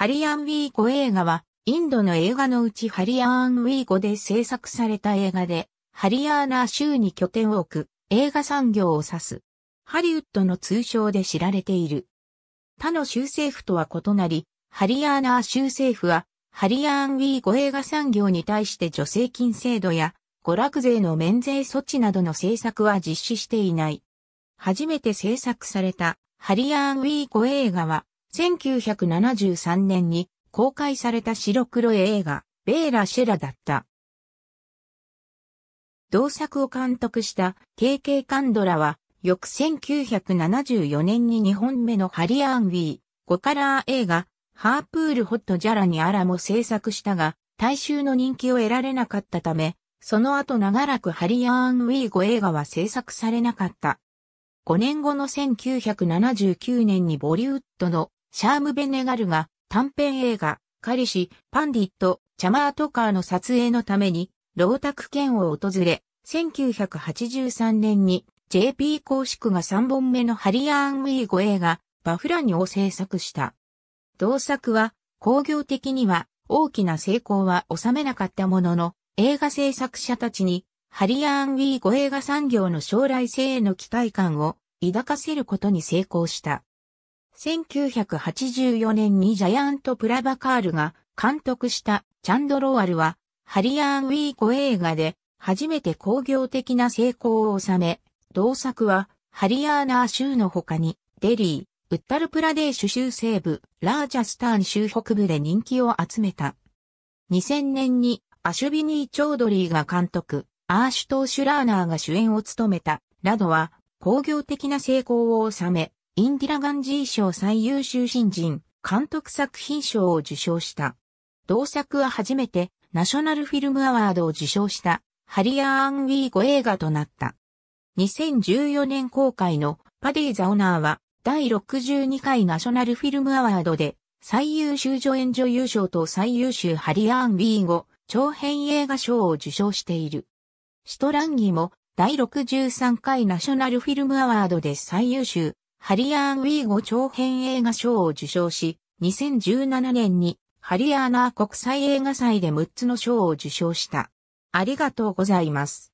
ハリアン・ウィーコ映画は、インドの映画のうちハリアーン・ウィーコで制作された映画で、ハリアーナ州に拠点を置く映画産業を指す。ハリウッドの通称で知られている。他の州政府とは異なり、ハリアーナ州政府は、ハリアーン・ウィーコ映画産業に対して助成金制度や、娯楽税の免税措置などの政策は実施していない。初めて制作されたハリアーン・ウィーコ映画は、1973年に公開された白黒映画、ベーラ・シェラだった。同作を監督した KK カンドラは、翌1974年に2本目のハリアーンウィー、5カラー映画、ハープール・ホット・ジャラにアラも制作したが、大衆の人気を得られなかったため、その後長らくハリアーンウィー5映画は制作されなかった。5年後の1979年にボリウッドのシャーム・ベネガルが短編映画、彼氏、パンディット、チャマートカーの撮影のために、ロータク県を訪れ、1983年に JP 公式が3本目のハリアーン・ウィーゴ映画、バフラニを制作した。同作は、工業的には大きな成功は収めなかったものの、映画制作者たちに、ハリアーン・ウィーゴ映画産業の将来性への期待感を抱かせることに成功した。1984年にジャイアント・プラバカールが監督したチャンドロワルは、ハリアーン・ウィーコ映画で初めて工業的な成功を収め、同作はハリアーナー州の他に、デリー、ウッタルプラデーシュ州西部、ラージャスターン州北部で人気を集めた。2000年にアシュビニー・チョードリーが監督、アーシュトー・シュラーナーが主演を務めた、ラドは工業的な成功を収め、インディラ・ガンジー賞最優秀新人、監督作品賞を受賞した。同作は初めてナショナルフィルムアワードを受賞したハリアーン・ウィーゴ映画となった。2014年公開のパディ・ザ・オナーは第62回ナショナルフィルムアワードで最優秀助演女優賞と最優秀ハリアーン・ウィーゴ長編映画賞を受賞している。シトランギも第63回ナショナルフィルムアワードで最優秀ハリアーン・ウィーゴ長編映画賞を受賞し、2017年にハリアーナー国際映画祭で6つの賞を受賞した。ありがとうございます。